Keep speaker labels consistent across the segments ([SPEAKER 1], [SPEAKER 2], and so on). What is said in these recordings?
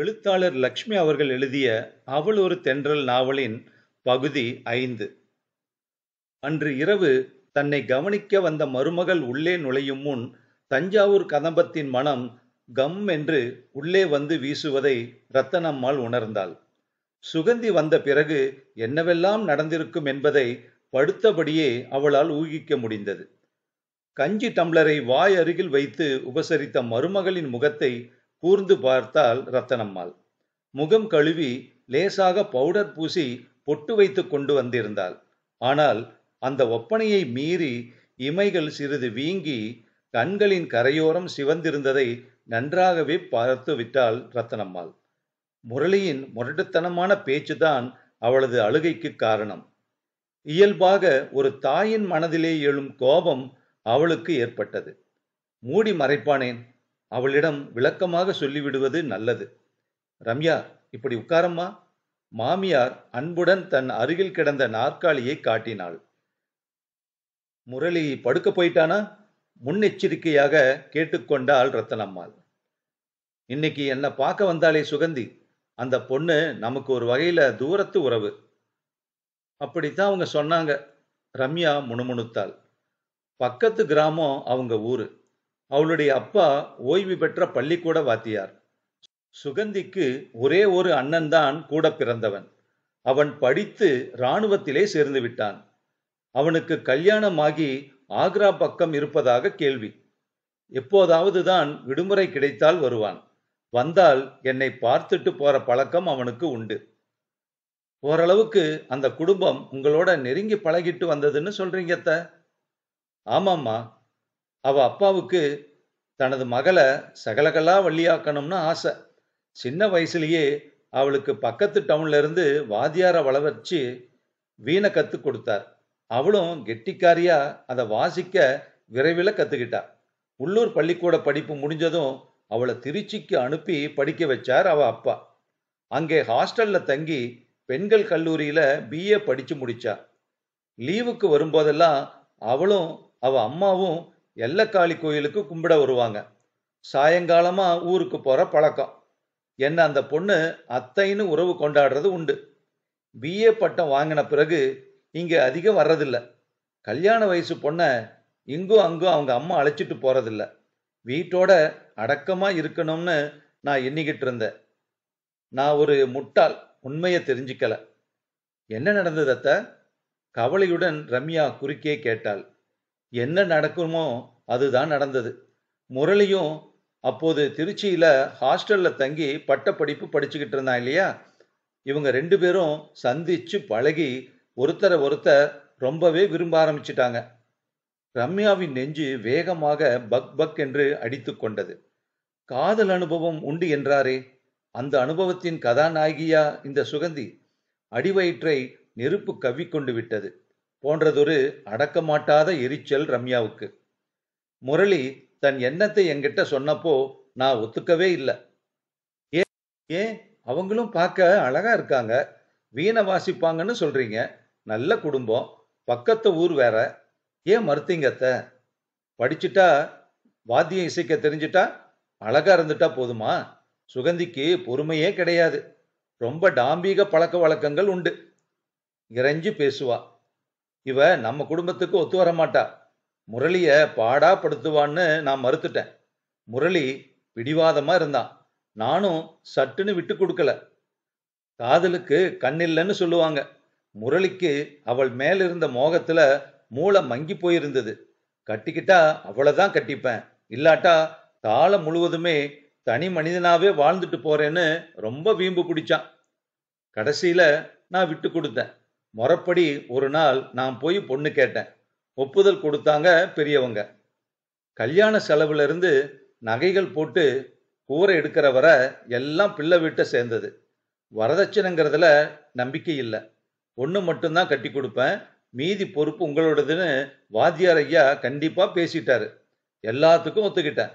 [SPEAKER 1] எழுத்தாளர் லக்ஷ்மி அவர்கள் எழுதிய அவள் ஒரு தென்றல் நாவலின் பகுதி ஐந்து அன்று இரவு தன்னை கவனிக்க வந்த மருமகள் உள்ளே நுழையும் முன் தஞ்சாவூர் கதம்பத்தின் மனம் கம் என்று உள்ளே வந்து வீசுவதை ரத்தனம்மாள் உணர்ந்தாள் சுகந்தி வந்த பிறகு என்னவெல்லாம் நடந்திருக்கும் என்பதை படுத்தபடியே அவளால் ஊகிக்க முடிந்தது கஞ்சி டம்ளரை வாய் அருகில் வைத்து உபசரித்த மருமகளின் முகத்தை கூர்ந்து பார்த்தாள் ரத்தனம்மாள் முகம் கழுவி லேசாக பவுடர் பூசி பொட்டு வைத்து கொண்டு வந்திருந்தாள் ஆனால் அந்த ஒப்பனையை மீறி இமைகள் சிறிது வீங்கி கண்களின் கரையோரம் சிவந்திருந்ததை நன்றாகவே பார்த்து விட்டாள் ரத்தனம்மாள் முரளியின் முரட்டுத்தனமான பேச்சுதான் அவளது அழுகைக்கு காரணம் இயல்பாக ஒரு தாயின் மனதிலே எழும் கோபம் அவளுக்கு ஏற்பட்டது மூடி மறைப்பானேன் அவளிடம் விளக்கமாக சொல்லிவிடுவது நல்லது ரம்யா இப்படி உட்காரம்மா மாமியார் அன்புடன் தன் அருகில் கிடந்த நாற்காலியை காட்டினாள் முரளி படுக்க போயிட்டானா முன்னெச்சரிக்கையாக கேட்டுக்கொண்டாள் ரத்தனம்மாள் இன்னைக்கு என்னை பார்க்க வந்தாலே சுகந்தி அந்த பொண்ணு நமக்கு ஒரு வகையில தூரத்து உறவு அப்படித்தான் அவங்க சொன்னாங்க ரம்யா முணுமுணுத்தாள் பக்கத்து கிராமம் அவங்க ஊரு அவளுடைய அப்பா ஓய்வு பெற்ற பள்ளிக்கூட வாத்தியார் சுகந்திக்கு ஒரே ஒரு அண்ணன் தான் கூட பிறந்தவன் அவன் படித்து இராணுவத்திலே சேர்ந்து விட்டான் அவனுக்கு கல்யாணமாகி ஆக்ரா பக்கம் இருப்பதாக கேள்வி எப்போதாவது தான் விடுமுறை கிடைத்தால் வருவான் வந்தால் என்னை பார்த்துட்டு போற பழக்கம் அவனுக்கு உண்டு ஓரளவுக்கு அந்த குடும்பம் உங்களோட நெருங்கி பழகிட்டு வந்ததுன்னு சொல்றீங்கத்த ஆமாம்மா அவ அப்பாவுக்கு தனது மகளை சகலகலா வள்ளியாக்கணும்னு ஆசை சின்ன வயசுலேயே அவளுக்கு பக்கத்து டவுன்ல இருந்து வாத்தியாரை வள வச்சு வீணை கற்றுக் கொடுத்தார் அவளும் கெட்டிக்காரியா அதை வாசிக்க விரைவில் கற்றுக்கிட்டா உள்ளூர் பள்ளிக்கூட படிப்பு முடிஞ்சதும் அவளை திருச்சிக்கு அனுப்பி படிக்க வச்சார் அவ அப்பா அங்கே ஹாஸ்டல்ல தங்கி பெண்கள் கல்லூரியில் பிஏ படித்து முடிச்சா லீவுக்கு வரும்போதெல்லாம் அவளும் அவ அம்மாவும் எல்லக்காளி கோயிலுக்கு கும்பிட வருவாங்க சாயங்காலமாக ஊருக்கு போகிற பழக்கம் என்ன அந்த பொண்ணு அத்தைன்னு உறவு கொண்டாடுறது உண்டு பிஏ பட்டம் வாங்கின பிறகு இங்கே அதிகம் வர்றதில்ல கல்யாண வயசு பொண்ணை இங்கும் அங்கும் அவங்க அம்மா அழைச்சிட்டு போகிறதில்ல வீட்டோட அடக்கமாக இருக்கணும்னு நான் எண்ணிக்கிட்டு இருந்தேன் நான் ஒரு முட்டாள் உண்மையை தெரிஞ்சுக்கல என்ன நடந்தது அத்த கவலையுடன் ரம்யா குறுக்கே கேட்டாள் என்ன நடக்குமோ அதுதான் நடந்தது முரளியும் அப்போது திருச்சியில் ஹாஸ்டலில் தங்கி பட்டப்படிப்பு படிச்சுக்கிட்டு இருந்தான் இல்லையா இவங்க ரெண்டு பேரும் சந்திச்சு பழகி ஒருத்தரை ஒருத்தர் ரொம்பவே விரும்ப ஆரம்பிச்சிட்டாங்க ரம்யாவின் நெஞ்சு வேகமாக பக் பக் என்று அடித்து கொண்டது காதல் அனுபவம் உண்டு என்றாரே அந்த அனுபவத்தின் கதாநாயகியா இந்த சுகந்தி அடிவயிற்றை நெருப்பு கவ்விக்கொண்டு விட்டது போன்றதொரு அடக்கமாட்டாத எரிச்சல் ரம்யாவுக்கு முரளி தன் எண்ணத்தை என்கிட்ட சொன்னப்போ நான் ஒத்துக்கவே இல்லை ஏன் அவங்களும் பார்க்க அழகா இருக்காங்க வீணை வாசிப்பாங்கன்னு சொல்றீங்க நல்ல குடும்பம் பக்கத்து ஊர் வேற ஏன் மறுத்தீங்கத்த படிச்சுட்டா வாத்தியம் இசைக்க தெரிஞ்சிட்டா அழகா இருந்துட்டா போதுமா சுகந்திக்கு பொறுமையே கிடையாது ரொம்ப டாம்பீக பழக்க வழக்கங்கள் உண்டு இறைஞ்சு பேசுவா இவ நம்ம குடும்பத்துக்கு ஒத்து வர மாட்டா முரளிய பாடா படுத்துவான்னு நான் மறுத்துட்டேன் முரளி பிடிவாதமா இருந்தான் நானும் சட்டுன்னு விட்டு கொடுக்கல காதலுக்கு கண்ணில்லைன்னு சொல்லுவாங்க முரளிக்கு அவள் இருந்த மோகத்துல மூளை மங்கி போயிருந்தது கட்டிக்கிட்டா அவ்வளவுதான் கட்டிப்பேன் இல்லாட்டா காலம் முழுவதுமே தனி மனிதனாவே வாழ்ந்துட்டு போறேன்னு ரொம்ப வீம்பு பிடிச்சான் கடைசியில நான் விட்டு கொடுத்தேன் முறப்படி ஒரு நாள் நான் போய் பொண்ணு கேட்டேன் ஒப்புதல் கொடுத்தாங்க பெரியவங்க கல்யாண செலவுலேருந்து நகைகள் போட்டு கூரை எடுக்கிற வர எல்லாம் பிள்ளை வீட்டை சேர்ந்தது வரதட்சணைங்கிறதுல நம்பிக்கை இல்லை ஒன்று மட்டும்தான் கட்டி கொடுப்பேன் மீதி பொறுப்பு உங்களோடதுன்னு வாத்தியார் ஐயா கண்டிப்பாக பேசிட்டாரு எல்லாத்துக்கும் ஒத்துக்கிட்டேன்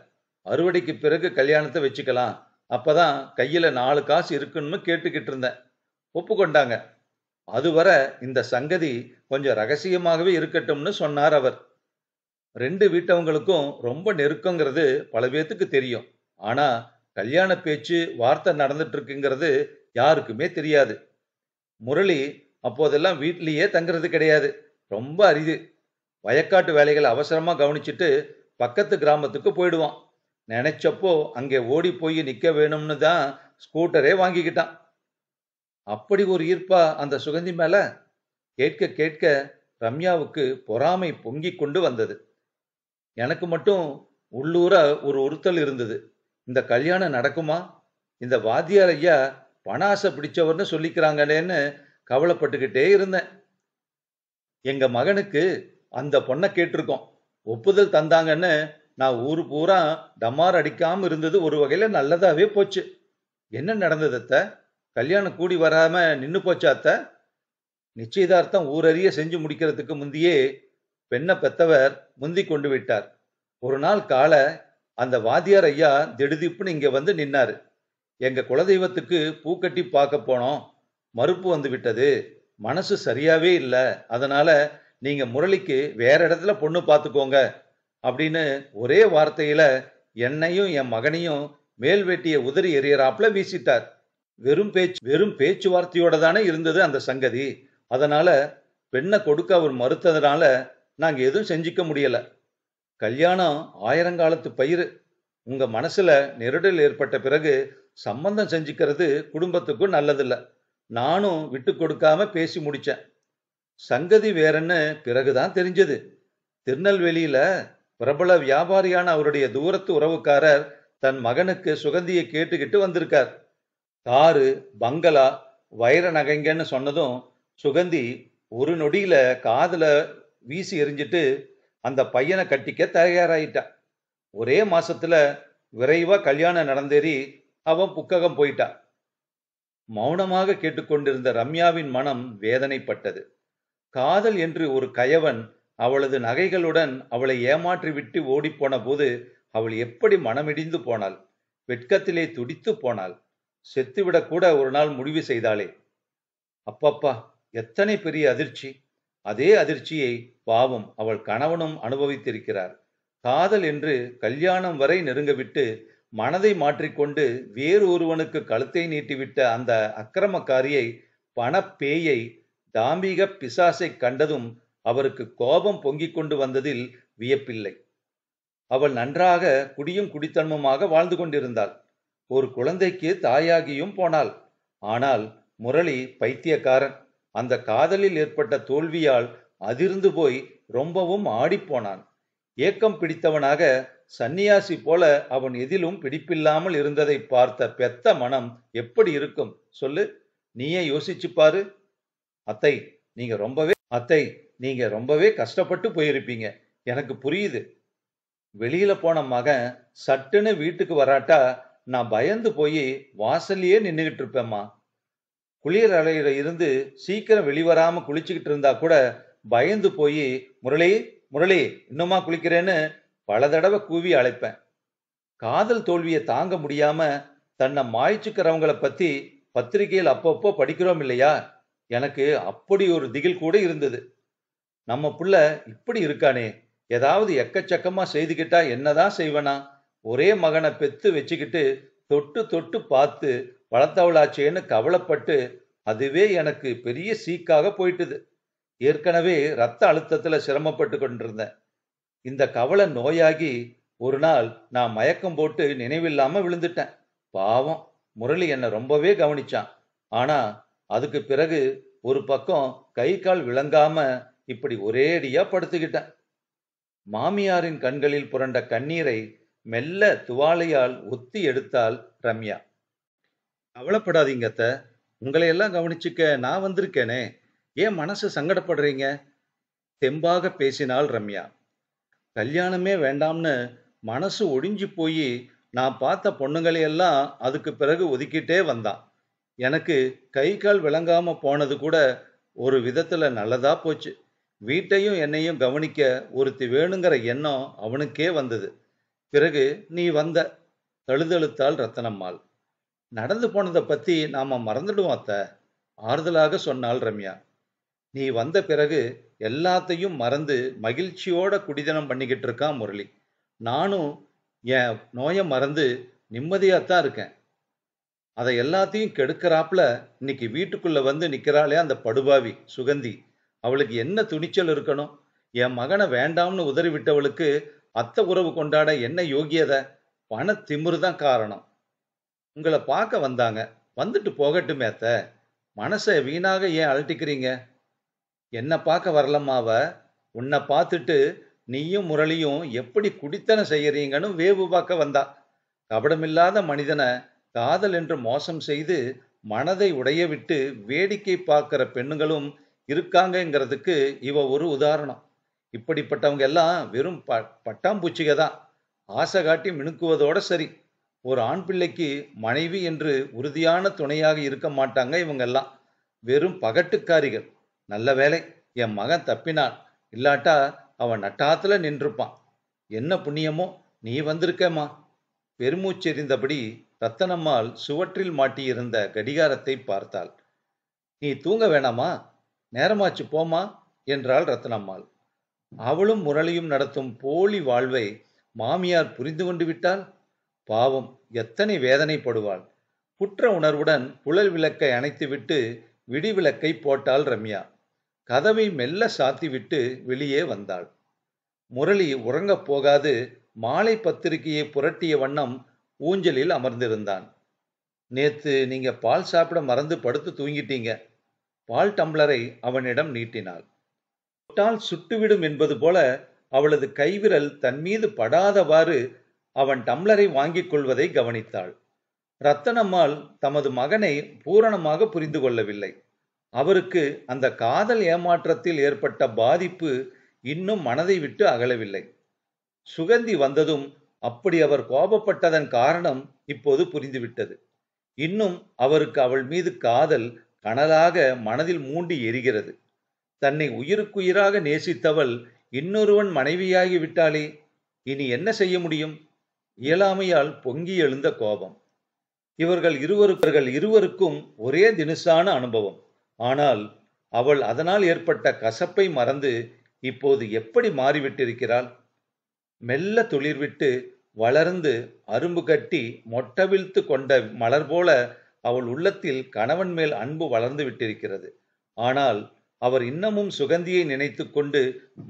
[SPEAKER 1] அறுவடைக்கு பிறகு கல்யாணத்தை வச்சுக்கலாம் அப்போ தான் கையில் நாலு காசு இருக்குன்னு கேட்டுக்கிட்டு இருந்தேன் ஒப்புக்கொண்டாங்க அதுவரை இந்த சங்கதி கொஞ்சம் ரகசியமாகவே இருக்கட்டும்னு சொன்னார் அவர் ரெண்டு வீட்டவங்களுக்கும் ரொம்ப நெருக்கங்கிறது பல பேத்துக்கு தெரியும் ஆனா கல்யாண பேச்சு வார்த்தை நடந்துட்டு இருக்குங்கிறது யாருக்குமே தெரியாது முரளி அப்போதெல்லாம் வீட்லேயே தங்குறது கிடையாது ரொம்ப அரிது வயக்காட்டு வேலைகளை அவசரமா கவனிச்சுட்டு பக்கத்து கிராமத்துக்கு போயிடுவான் நினைச்சப்போ அங்கே ஓடி போய் நிற்க வேணும்னு தான் ஸ்கூட்டரே வாங்கிக்கிட்டான் அப்படி ஒரு ஈர்ப்பா அந்த சுகந்தி மேல கேட்க கேட்க ரம்யாவுக்கு பொறாமை பொங்கி கொண்டு வந்தது எனக்கு மட்டும் உள்ளூர ஒரு உறுத்தல் இருந்தது இந்த கல்யாணம் நடக்குமா இந்த வாத்தியார் ஐயா பணாசை பிடிச்சவர்னு சொல்லிக்கிறாங்களேன்னு கவலைப்பட்டுக்கிட்டே இருந்தேன் எங்க மகனுக்கு அந்த பொண்ணை கேட்டிருக்கோம் ஒப்புதல் தந்தாங்கன்னு நான் ஊரு பூரா டமார் அடிக்காம இருந்தது ஒரு வகையில நல்லதாவே போச்சு என்ன நடந்தது கல்யாணம் கூடி வராமல் நின்று போச்சாத்த நிச்சயதார்த்தம் ஊரறிய செஞ்சு முடிக்கிறதுக்கு முந்தியே பெண்ணை பெத்தவர் முந்தி கொண்டு விட்டார் ஒரு நாள் கால அந்த வாதியார் ஐயா திடுதிப்புன்னு இங்கே வந்து நின்னாரு எங்க குலதெய்வத்துக்கு பூக்கட்டி பார்க்க போனோம் மறுப்பு வந்து விட்டது மனசு சரியாவே இல்லை அதனால நீங்க முரளிக்கு வேற இடத்துல பொண்ணு பார்த்துக்கோங்க அப்படின்னு ஒரே வார்த்தையில என்னையும் என் மகனையும் மேல் வேட்டியை உதறி எறியறாப்புல வீசிட்டார் வெறும் பேச்சு வெறும் பேச்சுவார்த்தையோட தானே இருந்தது அந்த சங்கதி அதனால பெண்ணை கொடுக்க அவர் மறுத்ததுனால நாங்க எதுவும் செஞ்சுக்க முடியல கல்யாணம் ஆயிரங்காலத்து பயிர் உங்க மனசுல நெருடல் ஏற்பட்ட பிறகு சம்பந்தம் செஞ்சுக்கிறது குடும்பத்துக்கும் நல்லதில்ல நானும் விட்டு கொடுக்காம பேசி முடிச்சேன் சங்கதி வேறன்னு பிறகுதான் தெரிஞ்சது திருநெல்வேலியில பிரபல வியாபாரியான அவருடைய தூரத்து உறவுக்காரர் தன் மகனுக்கு சுகந்தியை கேட்டுக்கிட்டு வந்திருக்கார் காரு பங்களா வைர நகைங்கன்னு சொன்னதும் சுகந்தி ஒரு நொடியில காதுல வீசி எரிஞ்சிட்டு அந்த பையனை கட்டிக்க தயாராயிட்டா ஒரே மாசத்துல விரைவா கல்யாணம் நடந்தேறி அவன் புக்ககம் போயிட்டா மௌனமாக கேட்டுக்கொண்டிருந்த ரம்யாவின் மனம் வேதனைப்பட்டது காதல் என்று ஒரு கயவன் அவளது நகைகளுடன் அவளை ஏமாற்றிவிட்டு ஓடிப்போன போது அவள் எப்படி மனமிடிந்து போனாள் வெட்கத்திலே துடித்து போனாள் செத்துவிடக்கூட ஒரு நாள் முடிவு செய்தாளே அப்பப்பா எத்தனை பெரிய அதிர்ச்சி அதே அதிர்ச்சியை பாவம் அவள் கணவனும் அனுபவித்திருக்கிறார் காதல் என்று கல்யாணம் வரை நெருங்கவிட்டு மனதை மாற்றிக்கொண்டு வேறு ஒருவனுக்கு கழுத்தை நீட்டிவிட்ட அந்த அக்கிரமக்காரியை பணப்பேயை தாம்பிக பிசாசை கண்டதும் அவருக்கு கோபம் பொங்கிக் கொண்டு வந்ததில் வியப்பில்லை அவள் நன்றாக குடியும் குடித்தன்மமாக வாழ்ந்து கொண்டிருந்தாள் ஒரு குழந்தைக்கு தாயாகியும் போனாள் ஆனால் முரளி பைத்தியக்காரன் அந்த காதலில் ஏற்பட்ட தோல்வியால் அதிர்ந்து போய் ரொம்பவும் ஆடிப்போனான் ஏக்கம் பிடித்தவனாக சன்னியாசி போல அவன் எதிலும் பிடிப்பில்லாமல் இருந்ததை பார்த்த பெத்த மனம் எப்படி இருக்கும் சொல்லு நீயே யோசிச்சு பாரு அத்தை நீங்க ரொம்பவே அத்தை நீங்க ரொம்பவே கஷ்டப்பட்டு போயிருப்பீங்க எனக்கு புரியுது வெளியில போன மகன் சட்டுன்னு வீட்டுக்கு வராட்டா நான் பயந்து போய் வாசல்லையே நின்றுக்கிட்டு இருப்பேம்மா குளிர் அலையில இருந்து சீக்கிரம் வெளிவராம குளிச்சுக்கிட்டு இருந்தா கூட பயந்து போய் முரளி முரளி இன்னுமா குளிக்கிறேன்னு பல தடவை கூவி அழைப்பேன் காதல் தோல்வியை தாங்க முடியாம தன்னை மாய்ச்சிக்கிறவங்கள பத்தி பத்திரிகையில் அப்பப்போ படிக்கிறோம் இல்லையா எனக்கு அப்படி ஒரு திகில் கூட இருந்தது நம்ம புள்ள இப்படி இருக்கானே ஏதாவது எக்கச்சக்கமா செய்துகிட்டா என்னதான் செய்வனா ஒரே மகனை பெத்து வச்சுக்கிட்டு தொட்டு தொட்டு பார்த்து வளர்த்தவளாச்சேன்னு கவலைப்பட்டு அதுவே எனக்கு பெரிய சீக்காக போயிட்டுது ஏற்கனவே ரத்த அழுத்தத்தில் சிரமப்பட்டு கொண்டிருந்தேன் இந்த கவலை நோயாகி ஒரு நாள் நான் மயக்கம் போட்டு நினைவில்லாமல் விழுந்துட்டேன் பாவம் முரளி என்னை ரொம்பவே கவனிச்சான் ஆனால் அதுக்கு பிறகு ஒரு பக்கம் கை கால் விளங்காம இப்படி ஒரேடியா படுத்துக்கிட்டேன் மாமியாரின் கண்களில் புரண்ட கண்ணீரை மெல்ல துவாலையால் ஒத்தி எடுத்தாள் ரம்யா கவலைப்படாதீங்க அத்த உங்களையெல்லாம் கவனிச்சுக்க நான் வந்திருக்கேனே ஏன் மனசு சங்கடப்படுறீங்க தெம்பாக பேசினாள் ரம்யா கல்யாணமே வேண்டாம்னு மனசு ஒடிஞ்சு போய் நான் பார்த்த பொண்ணுங்களையெல்லாம் அதுக்கு பிறகு ஒதுக்கிட்டே வந்தான் எனக்கு கை கால் விளங்காம போனது கூட ஒரு விதத்துல நல்லதா போச்சு வீட்டையும் என்னையும் கவனிக்க ஒருத்தி வேணுங்கிற எண்ணம் அவனுக்கே வந்தது பிறகு நீ வந்த தழுதழுத்தாள் ரத்தனம்மாள் நடந்து போனதை பற்றி நாம் மறந்துடுவோம் அத்த ஆறுதலாக சொன்னாள் ரம்யா நீ வந்த பிறகு எல்லாத்தையும் மறந்து மகிழ்ச்சியோட குடிதனம் பண்ணிக்கிட்டு இருக்கான் முரளி நானும் என் நோயை மறந்து நிம்மதியாகத்தான் இருக்கேன் அதை எல்லாத்தையும் கெடுக்கிறாப்புல இன்னைக்கு வீட்டுக்குள்ளே வந்து நிற்கிறாளே அந்த படுபாவி சுகந்தி அவளுக்கு என்ன துணிச்சல் இருக்கணும் என் மகனை வேண்டாம்னு உதறிவிட்டவளுக்கு அத்த உறவு கொண்டாட என்ன யோகியதை பண தான் காரணம் உங்களை பார்க்க வந்தாங்க வந்துட்டு போகட்டுமே அத்த மனசை வீணாக ஏன் அழட்டிக்கிறீங்க என்னை பார்க்க வரலம்மாவ உன்னை பார்த்துட்டு நீயும் முரளியும் எப்படி குடித்தனை செய்யறீங்கன்னு வேவு பார்க்க வந்தா கபடமில்லாத மனிதனை காதல் என்று மோசம் செய்து மனதை உடைய விட்டு வேடிக்கை பார்க்கிற பெண்ணுங்களும் இருக்காங்கங்கிறதுக்கு இவ ஒரு உதாரணம் இப்படிப்பட்டவங்க எல்லாம் வெறும் ப பட்டாம்பூச்சிக தான் ஆசை காட்டி மினுக்குவதோட சரி ஒரு ஆண் பிள்ளைக்கு மனைவி என்று உறுதியான துணையாக இருக்க மாட்டாங்க இவங்கெல்லாம் வெறும் பகட்டுக்காரிகள் நல்ல வேலை என் மகன் தப்பினான் இல்லாட்டா அவன் நட்டாத்துல நின்றுப்பான் என்ன புண்ணியமோ நீ வந்திருக்கேம்மா பெருமூச்செறிந்தபடி ரத்தனம்மாள் சுவற்றில் மாட்டியிருந்த கடிகாரத்தை பார்த்தாள் நீ தூங்க வேணாமா நேரமாச்சு போமா என்றாள் ரத்தனம்மாள் அவளும் முரளியும் நடத்தும் போலி வாழ்வை மாமியார் புரிந்து கொண்டு விட்டால் பாவம் எத்தனை வேதனைப்படுவாள் குற்ற உணர்வுடன் புழல் விளக்கை அணைத்துவிட்டு விடிவிளக்கை போட்டாள் ரம்யா கதவை மெல்ல சாத்திவிட்டு வெளியே வந்தாள் முரளி உறங்கப் போகாது மாலை பத்திரிகையை புரட்டிய வண்ணம் ஊஞ்சலில் அமர்ந்திருந்தான் நேத்து நீங்க பால் சாப்பிட மறந்து படுத்து தூங்கிட்டீங்க பால் டம்ளரை அவனிடம் நீட்டினாள் தொட்டால் சுட்டுவிடும் என்பது போல அவளது கைவிரல் தன்மீது படாதவாறு அவன் டம்ளரை வாங்கிக் கொள்வதை கவனித்தாள் ரத்தனம்மாள் தமது மகனை பூரணமாக புரிந்து கொள்ளவில்லை அவருக்கு அந்த காதல் ஏமாற்றத்தில் ஏற்பட்ட பாதிப்பு இன்னும் மனதை விட்டு அகலவில்லை சுகந்தி வந்ததும் அப்படி அவர் கோபப்பட்டதன் காரணம் இப்போது புரிந்துவிட்டது இன்னும் அவருக்கு அவள் மீது காதல் கனலாக மனதில் மூண்டி எரிகிறது தன்னை உயிருக்குயிராக நேசித்தவள் இன்னொருவன் மனைவியாகி விட்டாளே இனி என்ன செய்ய முடியும் இயலாமையால் பொங்கி எழுந்த கோபம் இவர்கள் இருவருக்கர்கள் இருவருக்கும் ஒரே தினுசான அனுபவம் ஆனால் அவள் அதனால் ஏற்பட்ட கசப்பை மறந்து இப்போது எப்படி மாறிவிட்டிருக்கிறாள் மெல்ல துளிர்விட்டு வளர்ந்து அரும்பு கட்டி மொட்டவிழ்த்து கொண்ட மலர் போல அவள் உள்ளத்தில் கணவன் மேல் அன்பு வளர்ந்து விட்டிருக்கிறது ஆனால் அவர் இன்னமும் சுகந்தியை நினைத்து கொண்டு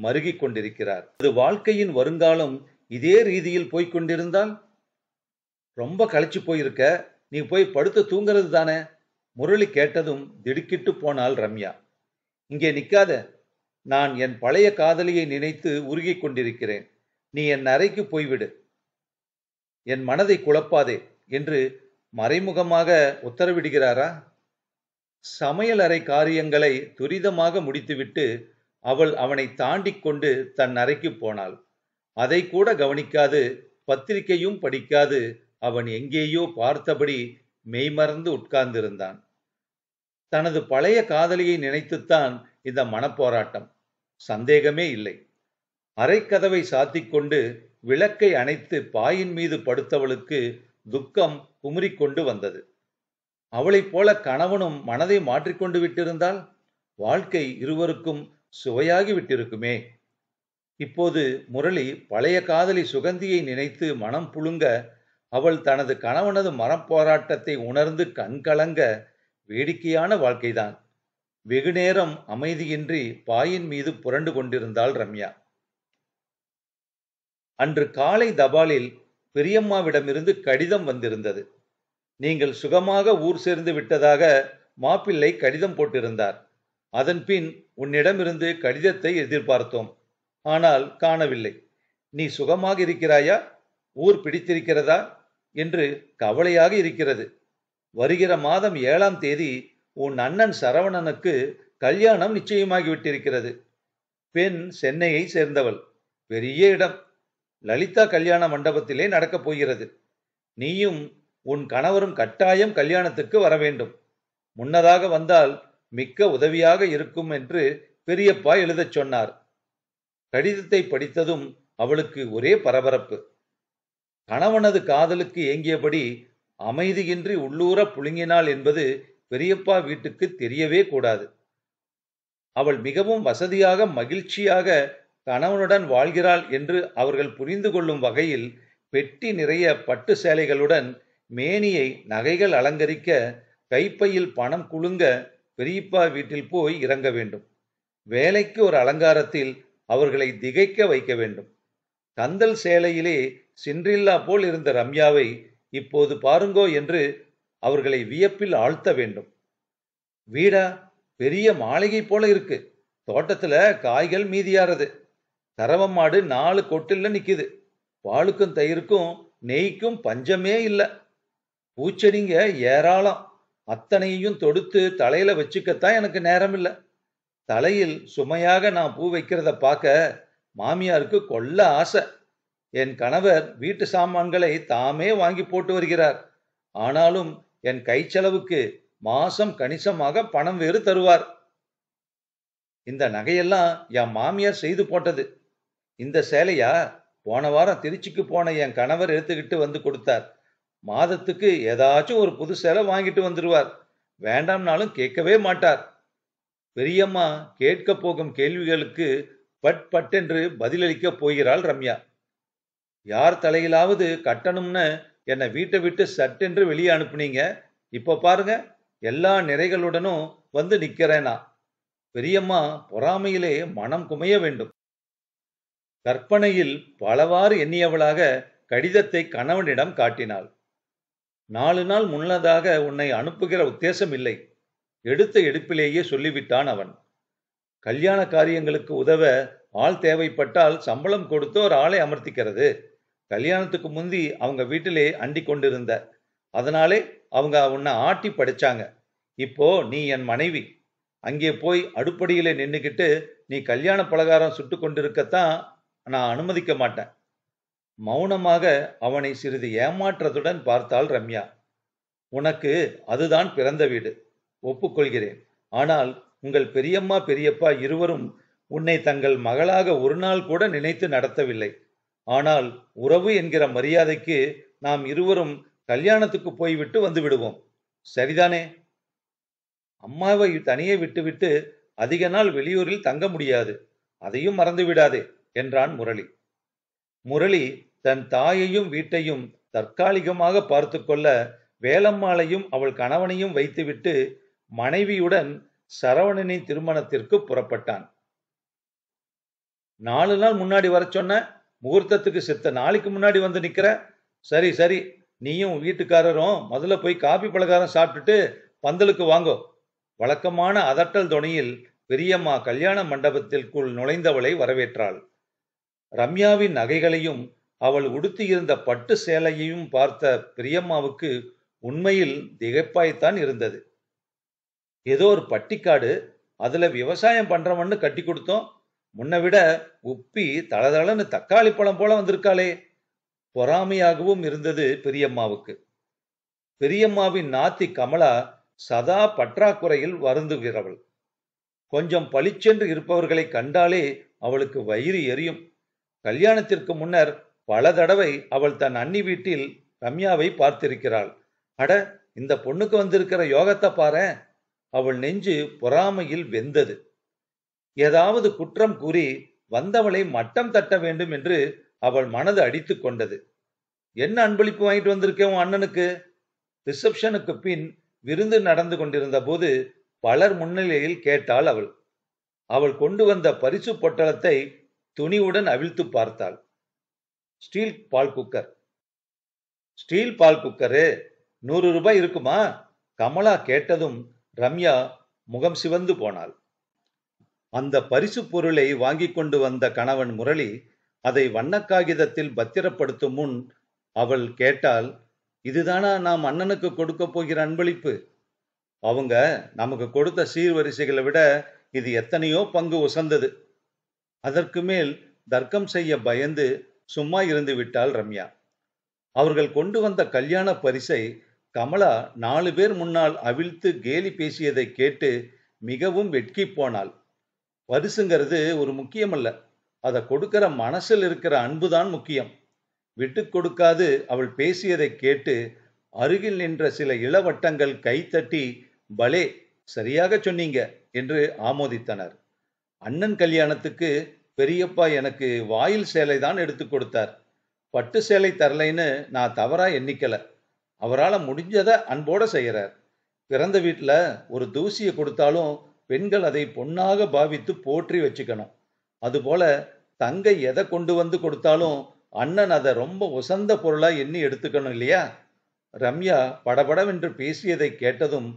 [SPEAKER 1] மருகிக் கொண்டிருக்கிறார் அது வாழ்க்கையின் வருங்காலம் இதே ரீதியில் போய்கொண்டிருந்தால் ரொம்ப களைச்சு போயிருக்க நீ போய் படுத்து தூங்கிறது தானே முரளி கேட்டதும் திடுக்கிட்டு போனாள் ரம்யா இங்கே நிற்காத நான் என் பழைய காதலியை நினைத்து உருகி கொண்டிருக்கிறேன் நீ என் அறைக்கு போய்விடு என் மனதை குழப்பாதே என்று மறைமுகமாக உத்தரவிடுகிறாரா சமையலறை காரியங்களை துரிதமாக முடித்துவிட்டு அவள் அவனை தாண்டிக் கொண்டு தன் அறைக்குப் போனாள் அதை கூட கவனிக்காது பத்திரிகையும் படிக்காது அவன் எங்கேயோ பார்த்தபடி மெய்மறந்து உட்கார்ந்திருந்தான் தனது பழைய காதலியை நினைத்துத்தான் இந்த மனப்போராட்டம் சந்தேகமே இல்லை அரைக்கதவை சாத்திக்கொண்டு விளக்கை அணைத்து பாயின் மீது படுத்தவளுக்கு துக்கம் குமுறிக்கொண்டு வந்தது அவளைப் போல கணவனும் மனதை மாற்றிக்கொண்டு விட்டிருந்தால் வாழ்க்கை இருவருக்கும் சுவையாகி விட்டிருக்குமே இப்போது முரளி பழைய காதலி சுகந்தியை நினைத்து மனம் புழுங்க அவள் தனது கணவனது மரப்போராட்டத்தை உணர்ந்து கண்கலங்க வேடிக்கையான வாழ்க்கைதான் வெகுநேரம் அமைதியின்றி பாயின் மீது புரண்டு கொண்டிருந்தாள் ரம்யா அன்று காலை தபாலில் பெரியம்மாவிடமிருந்து கடிதம் வந்திருந்தது நீங்கள் சுகமாக ஊர் சேர்ந்து விட்டதாக மாப்பிள்ளை கடிதம் போட்டிருந்தார் அதன்பின் உன்னிடமிருந்து கடிதத்தை எதிர்பார்த்தோம் ஆனால் காணவில்லை நீ சுகமாக இருக்கிறாயா ஊர் பிடித்திருக்கிறதா என்று கவலையாக இருக்கிறது வருகிற மாதம் ஏழாம் தேதி உன் அண்ணன் சரவணனுக்கு கல்யாணம் நிச்சயமாகிவிட்டிருக்கிறது பெண் சென்னையை சேர்ந்தவள் பெரிய இடம் லலிதா கல்யாண மண்டபத்திலே நடக்கப் போகிறது நீயும் உன் கணவரும் கட்டாயம் கல்யாணத்துக்கு வர வேண்டும் முன்னதாக வந்தால் மிக்க உதவியாக இருக்கும் என்று பெரியப்பா எழுதச் சொன்னார் கடிதத்தை படித்ததும் அவளுக்கு ஒரே பரபரப்பு கணவனது காதலுக்கு ஏங்கியபடி அமைதியின்றி உள்ளூர புழுங்கினாள் என்பது பெரியப்பா வீட்டுக்கு தெரியவே கூடாது அவள் மிகவும் வசதியாக மகிழ்ச்சியாக கணவனுடன் வாழ்கிறாள் என்று அவர்கள் புரிந்து கொள்ளும் வகையில் பெட்டி நிறைய பட்டு சேலைகளுடன் மேனியை நகைகள் அலங்கரிக்க கைப்பையில் பணம் குலுங்க பெரியப்பா வீட்டில் போய் இறங்க வேண்டும் வேலைக்கு ஒரு அலங்காரத்தில் அவர்களை திகைக்க வைக்க வேண்டும் கந்தல் சேலையிலே சின்றில்லா போல் இருந்த ரம்யாவை இப்போது பாருங்கோ என்று அவர்களை வியப்பில் ஆழ்த்த வேண்டும் வீடா பெரிய மாளிகை போல இருக்கு தோட்டத்துல காய்கள் மீதியாறது கறவ மாடு நாலு கொட்டில்ல நிக்குது பாலுக்கும் தயிருக்கும் நெய்க்கும் பஞ்சமே இல்லை பூச்செடிங்க ஏராளம் அத்தனையும் தொடுத்து தலையில வச்சுக்கத்தான் எனக்கு நேரம் இல்லை தலையில் சுமையாக நான் பூ வைக்கிறத பார்க்க மாமியாருக்கு கொல்ல ஆசை என் கணவர் வீட்டு சாமான்களை தாமே வாங்கி போட்டு வருகிறார் ஆனாலும் என் கை செலவுக்கு மாசம் கணிசமாக பணம் வேறு தருவார் இந்த நகையெல்லாம் என் மாமியார் செய்து போட்டது இந்த சேலையா போன வாரம் திருச்சிக்கு போன என் கணவர் எடுத்துக்கிட்டு வந்து கொடுத்தார் மாதத்துக்கு ஏதாச்சும் ஒரு புது சேலை வாங்கிட்டு வந்துடுவார் வேண்டாம்னாலும் கேட்கவே மாட்டார் பெரியம்மா கேட்க போகும் கேள்விகளுக்கு பட் பட்டென்று பதிலளிக்க போகிறாள் ரம்யா யார் தலையிலாவது கட்டணும்னு என்னை வீட்டை விட்டு சட்டென்று வெளியே அனுப்புனீங்க இப்போ பாருங்க எல்லா நிறைகளுடனும் வந்து நிற்கிறேனா பெரியம்மா பொறாமையிலே மனம் குமைய வேண்டும் கற்பனையில் பலவாறு எண்ணியவளாக கடிதத்தை கணவனிடம் காட்டினாள் நாலு நாள் முன்னதாக உன்னை அனுப்புகிற உத்தேசம் இல்லை எடுத்த எடுப்பிலேயே சொல்லிவிட்டான் அவன் கல்யாண காரியங்களுக்கு உதவ ஆள் தேவைப்பட்டால் சம்பளம் கொடுத்து ஒரு ஆளை அமர்த்திக்கிறது கல்யாணத்துக்கு முந்தி அவங்க வீட்டிலே அண்டி கொண்டிருந்த அதனாலே அவங்க உன்னை ஆட்டி படிச்சாங்க இப்போ நீ என் மனைவி அங்கே போய் அடுப்படியிலே நின்றுக்கிட்டு நீ கல்யாண பலகாரம் சுட்டு கொண்டிருக்கத்தான் நான் அனுமதிக்க மாட்டேன் மௌனமாக அவனை சிறிது ஏமாற்றத்துடன் பார்த்தாள் ரம்யா உனக்கு அதுதான் பிறந்த வீடு ஒப்புக்கொள்கிறேன் ஆனால் உங்கள் பெரியம்மா பெரியப்பா இருவரும் உன்னை தங்கள் மகளாக ஒரு நாள் கூட நினைத்து நடத்தவில்லை ஆனால் உறவு என்கிற மரியாதைக்கு நாம் இருவரும் கல்யாணத்துக்கு போய்விட்டு வந்து விடுவோம் சரிதானே அம்மாவை தனியே விட்டுவிட்டு அதிக நாள் வெளியூரில் தங்க முடியாது அதையும் மறந்து விடாதே என்றான் முரளி முரளி தன் தாயையும் வீட்டையும் தற்காலிகமாக பார்த்து கொள்ள வேலம்மாளையும் அவள் கணவனையும் வைத்துவிட்டு மனைவியுடன் சரவணனின் திருமணத்திற்கு புறப்பட்டான் நாலு நாள் முன்னாடி வர சொன்ன முகூர்த்தத்துக்கு சித்த நாளைக்கு முன்னாடி வந்து நிக்கிற சரி சரி நீயும் வீட்டுக்காரரும் முதல்ல போய் காபி பலகாரம் சாப்பிட்டுட்டு பந்தலுக்கு வாங்கோ வழக்கமான அதட்டல் துணையில் பெரியம்மா கல்யாண மண்டபத்திற்குள் நுழைந்தவளை வரவேற்றாள் ரம்யாவின் நகைகளையும் அவள் உடுத்தியிருந்த பட்டு சேலையையும் பார்த்த பிரியம்மாவுக்கு உண்மையில் திகைப்பாய்த்தான் இருந்தது ஏதோ ஒரு பட்டிக்காடு அதுல விவசாயம் பண்றவன்னு கட்டி கொடுத்தோம் முன்ன விட உப்பி தளதளன்னு தக்காளி பழம் போல வந்திருக்காளே பொறாமையாகவும் இருந்தது பெரியம்மாவுக்கு பெரியம்மாவின் நாத்தி கமலா சதா பற்றாக்குறையில் வருந்துகிறவள் கொஞ்சம் பளிச்சென்று இருப்பவர்களை கண்டாலே அவளுக்கு வயிறு எரியும் கல்யாணத்திற்கு முன்னர் பல தடவை அவள் தன் அண்ணி வீட்டில் ரம்யாவை பார்த்திருக்கிறாள் அட இந்த பொண்ணுக்கு வந்திருக்கிற யோகத்தை பாரு அவள் நெஞ்சு பொறாமையில் வெந்தது ஏதாவது குற்றம் கூறி வந்தவளை மட்டம் தட்ட வேண்டும் என்று அவள் மனது அடித்து கொண்டது என்ன அன்பளிப்பு வாங்கிட்டு வந்திருக்கேன் உன் அண்ணனுக்கு ரிசப்ஷனுக்கு பின் விருந்து நடந்து கொண்டிருந்த போது பலர் முன்னிலையில் கேட்டாள் அவள் அவள் கொண்டு வந்த பரிசு பொட்டலத்தை துணிவுடன் அவிழ்த்து பார்த்தாள் ஸ்டீல் பால் குக்கர் ஸ்டீல் பால் குக்கரு நூறு ரூபாய் இருக்குமா கமலா கேட்டதும் ரம்யா முகம் சிவந்து போனாள் அந்த பரிசு பொருளை வாங்கி கொண்டு வந்த கணவன் முரளி அதை வண்ண காகிதத்தில் பத்திரப்படுத்தும் முன் அவள் கேட்டால் இதுதானா நாம் அண்ணனுக்கு கொடுக்க போகிற அன்பளிப்பு அவங்க நமக்கு கொடுத்த சீர்வரிசைகளை விட இது எத்தனையோ பங்கு உசந்தது அதற்கு மேல் தர்க்கம் செய்ய பயந்து சும்மா இருந்து விட்டாள் ரம்யா அவர்கள் கொண்டு வந்த கல்யாண பரிசை கமலா நாலு பேர் முன்னால் அவிழ்த்து கேலி பேசியதை கேட்டு மிகவும் வெட்கி போனாள் பரிசுங்கிறது ஒரு முக்கியமல்ல அதை கொடுக்கிற மனசில் இருக்கிற அன்புதான் முக்கியம் விட்டு கொடுக்காது அவள் பேசியதை கேட்டு அருகில் நின்ற சில இளவட்டங்கள் கைத்தட்டி பலே சரியாக சொன்னீங்க என்று ஆமோதித்தனர் அண்ணன் கல்யாணத்துக்கு பெரியப்பா எனக்கு வாயில் சேலை தான் எடுத்து கொடுத்தார் பட்டு சேலை தரலைன்னு நான் தவறாக எண்ணிக்கலை அவரால் முடிஞ்சதை அன்போடு செய்கிறார் பிறந்த வீட்டில் ஒரு தூசியை கொடுத்தாலும் பெண்கள் அதை பொன்னாக பாவித்து போற்றி வச்சுக்கணும் அதுபோல தங்கை எதை கொண்டு வந்து கொடுத்தாலும் அண்ணன் அதை ரொம்ப உசந்த பொருளாக எண்ணி எடுத்துக்கணும் இல்லையா ரம்யா படபடவென்று பேசியதை கேட்டதும்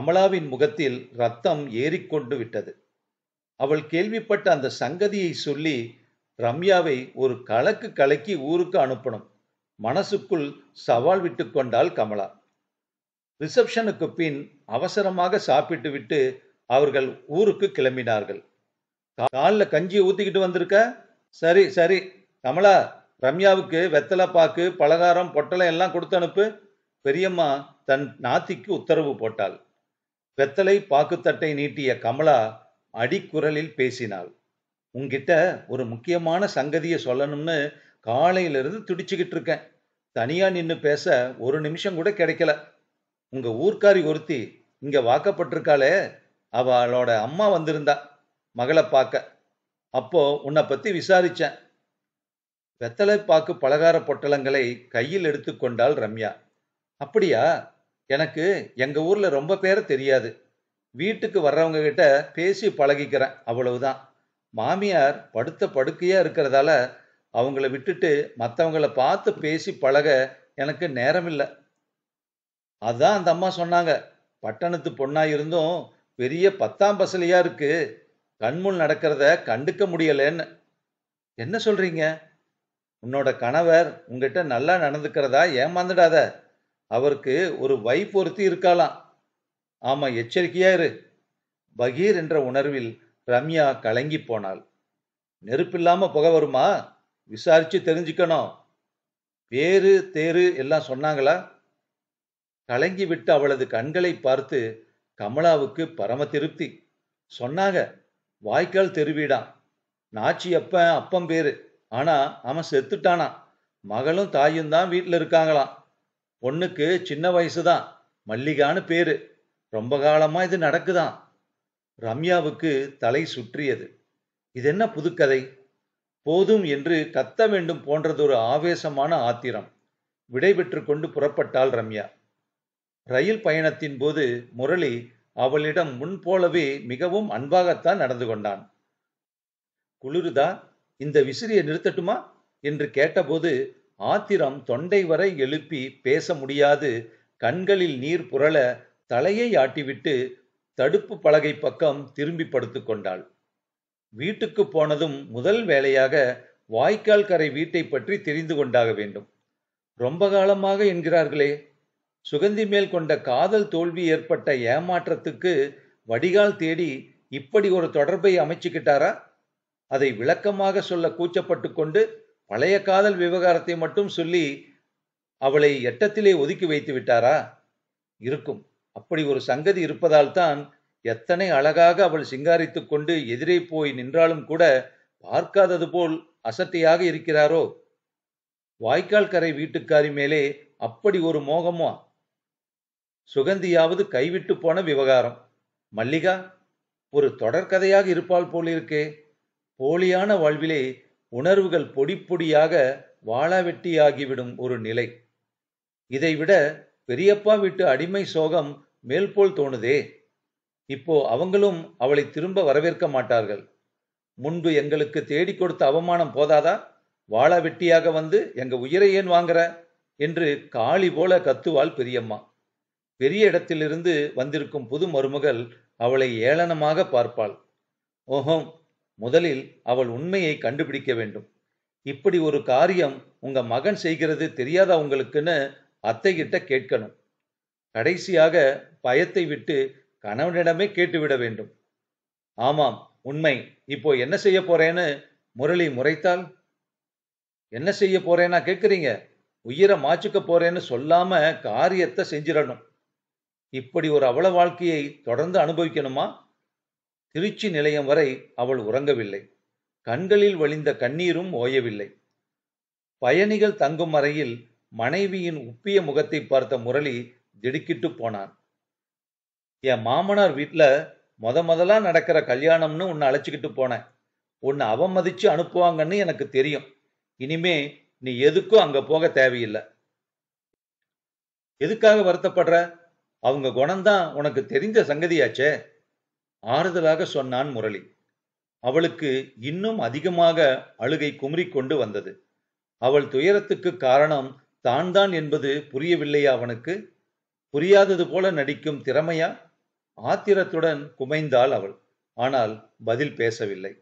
[SPEAKER 1] அமலாவின் முகத்தில் ரத்தம் ஏறிக்கொண்டு விட்டது அவள் கேள்விப்பட்ட அந்த சங்கதியை சொல்லி ரம்யாவை ஒரு கலக்கு கலக்கி ஊருக்கு அனுப்பணும் மனசுக்குள் சவால் விட்டு கொண்டாள் கமலா ரிசப்ஷனுக்கு பின் அவசரமாக சாப்பிட்டு விட்டு அவர்கள் ஊருக்கு கிளம்பினார்கள் காலில் கஞ்சி ஊற்றிக்கிட்டு வந்திருக்க சரி சரி கமலா ரம்யாவுக்கு வெத்தலை பாக்கு பலகாரம் பொட்டலை எல்லாம் கொடுத்து அனுப்பு பெரியம்மா தன் நாத்திக்கு உத்தரவு போட்டாள் வெத்தலை பாக்குத்தட்டை நீட்டிய கமலா அடிக்குரலில் பேசினாள் உங்ககிட்ட ஒரு முக்கியமான சங்கதியை சொல்லணும்னு காலையிலிருந்து துடிச்சுக்கிட்டு இருக்கேன் தனியா நின்று பேச ஒரு நிமிஷம் கூட கிடைக்கல உங்க ஊர்க்காரி ஒருத்தி இங்க வாக்கப்பட்டிருக்காளே அவளோட அம்மா வந்திருந்தா மகளை பார்க்க அப்போ உன்னை பத்தி விசாரிச்சேன் வெத்தலை பாக்கு பலகார பொட்டலங்களை கையில் எடுத்துக்கொண்டாள் ரம்யா அப்படியா எனக்கு எங்க ஊர்ல ரொம்ப பேரை தெரியாது வீட்டுக்கு வர்றவங்க கிட்ட பேசி பழகிக்கிறேன் அவ்வளவுதான் மாமியார் படுத்த படுக்கையாக இருக்கிறதால அவங்கள விட்டுட்டு மற்றவங்கள பார்த்து பேசி பழக எனக்கு நேரமில்லை அதான் அந்த அம்மா சொன்னாங்க பட்டணத்து பொண்ணாக இருந்தும் பெரிய பத்தாம் பசலியா இருக்குது கண்முன் நடக்கிறத கண்டுக்க முடியலன்னு என்ன சொல்கிறீங்க உன்னோட கணவர் உங்ககிட்ட நல்லா நடந்துக்கிறதா ஏமாந்துடாத அவருக்கு ஒரு வைப் ஒருத்தி இருக்காளாம் ஆமா எச்சரிக்கையா இரு பகீர் என்ற உணர்வில் ரம்யா கலங்கி போனாள் நெருப்பில்லாம புகை வருமா விசாரிச்சு தெரிஞ்சுக்கணும் வேறு தேரு எல்லாம் சொன்னாங்களா கலங்கி விட்டு அவளது கண்களை பார்த்து கமலாவுக்கு பரம திருப்தி சொன்னாங்க வாய்க்கால் தெருவீடான் நாச்சி அப்ப அப்பம் பேரு ஆனா அவன் செத்துட்டானா மகளும் தாயும் தான் வீட்டில் இருக்காங்களாம் பொண்ணுக்கு சின்ன வயசு தான் மல்லிகான்னு பேரு ரொம்ப காலமா இது நடக்குதான் ரம்யாவுக்கு தலை சுற்றியது இது என்ன புதுக்கதை போதும் என்று கத்த வேண்டும் போன்றதொரு ஆவேசமான ஆத்திரம் விடைபெற்று கொண்டு புறப்பட்டாள் ரம்யா ரயில் பயணத்தின் போது முரளி அவளிடம் முன் போலவே மிகவும் அன்பாகத்தான் நடந்து கொண்டான் குளிருதா இந்த விசிறியை நிறுத்தட்டுமா என்று கேட்டபோது ஆத்திரம் தொண்டை வரை எழுப்பி பேச முடியாது கண்களில் நீர் புரள தலையை ஆட்டிவிட்டு தடுப்பு பலகை பக்கம் திரும்பி படுத்து கொண்டாள் வீட்டுக்கு போனதும் முதல் வேலையாக வாய்க்கால் கரை வீட்டை பற்றி தெரிந்து கொண்டாக வேண்டும் ரொம்ப காலமாக என்கிறார்களே சுகந்தி மேல் கொண்ட காதல் தோல்வி ஏற்பட்ட ஏமாற்றத்துக்கு வடிகால் தேடி இப்படி ஒரு தொடர்பை அமைச்சுக்கிட்டாரா அதை விளக்கமாக சொல்ல கூச்சப்பட்டு கொண்டு பழைய காதல் விவகாரத்தை மட்டும் சொல்லி அவளை எட்டத்திலே ஒதுக்கி வைத்து விட்டாரா இருக்கும் அப்படி ஒரு சங்கதி இருப்பதால் தான் எத்தனை அழகாக அவள் சிங்காரித்துக் கொண்டு எதிரே போய் நின்றாலும் கூட பார்க்காதது போல் அசட்டையாக இருக்கிறாரோ வாய்க்கால் கரை வீட்டுக்காரி மேலே அப்படி ஒரு மோகமா சுகந்தியாவது கைவிட்டு போன விவகாரம் மல்லிகா ஒரு தொடர்கதையாக இருப்பாள் போலிருக்கே போலியான வாழ்விலே உணர்வுகள் பொடி பொடியாக வாழாவெட்டியாகிவிடும் ஒரு நிலை இதைவிட பெரியப்பா வீட்டு அடிமை சோகம் மேல்போல் தோணுதே இப்போ அவங்களும் அவளை திரும்ப வரவேற்க மாட்டார்கள் முன்பு எங்களுக்கு தேடி கொடுத்த அவமானம் போதாதா வாழ வெட்டியாக வந்து எங்க உயிரை ஏன் வாங்குற என்று காளி போல கத்துவாள் பெரியம்மா பெரிய இடத்திலிருந்து வந்திருக்கும் புது மருமகள் அவளை ஏளனமாக பார்ப்பாள் ஓஹோம் முதலில் அவள் உண்மையை கண்டுபிடிக்க வேண்டும் இப்படி ஒரு காரியம் உங்க மகன் செய்கிறது தெரியாதா உங்களுக்குன்னு அத்தை கிட்ட கேட்கணும் கடைசியாக பயத்தை விட்டு கணவனிடமே கேட்டுவிட வேண்டும் ஆமாம் உண்மை இப்போ என்ன செய்ய போறேன்னு முரளி முறைத்தால் என்ன செய்ய போறேன்னா கேட்குறீங்க உயிரை மாச்சுக்க போறேன்னு சொல்லாம காரியத்தை செஞ்சிடணும் இப்படி ஒரு அவள வாழ்க்கையை தொடர்ந்து அனுபவிக்கணுமா திருச்சி நிலையம் வரை அவள் உறங்கவில்லை கண்களில் வழிந்த கண்ணீரும் ஓயவில்லை பயணிகள் தங்கும் அறையில் மனைவியின் உப்பிய முகத்தை பார்த்த முரளி திடுக்கிட்டு போனான் என் மாமனார் வீட்டில் முத முதலா நடக்கிற கல்யாணம்னு உன்னை அழைச்சிக்கிட்டு போனேன் உன்னை அவமதிச்சு அனுப்புவாங்கன்னு எனக்கு தெரியும் இனிமே நீ எதுக்கும் அங்க போக தேவையில்லை எதுக்காக வருத்தப்படுற அவங்க குணம்தான் உனக்கு தெரிஞ்ச சங்கதியாச்சே ஆறுதலாக சொன்னான் முரளி அவளுக்கு இன்னும் அதிகமாக அழுகை குமரி கொண்டு வந்தது அவள் துயரத்துக்கு காரணம் தான் தான் என்பது புரியவில்லையா அவனுக்கு புரியாதது போல நடிக்கும் திறமையா ஆத்திரத்துடன் குமைந்தாள் அவள் ஆனால் பதில் பேசவில்லை